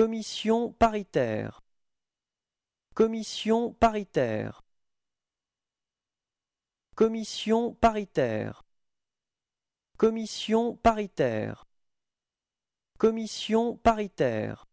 Commission paritaire Commission paritaire Commission paritaire Commission paritaire Commission paritaire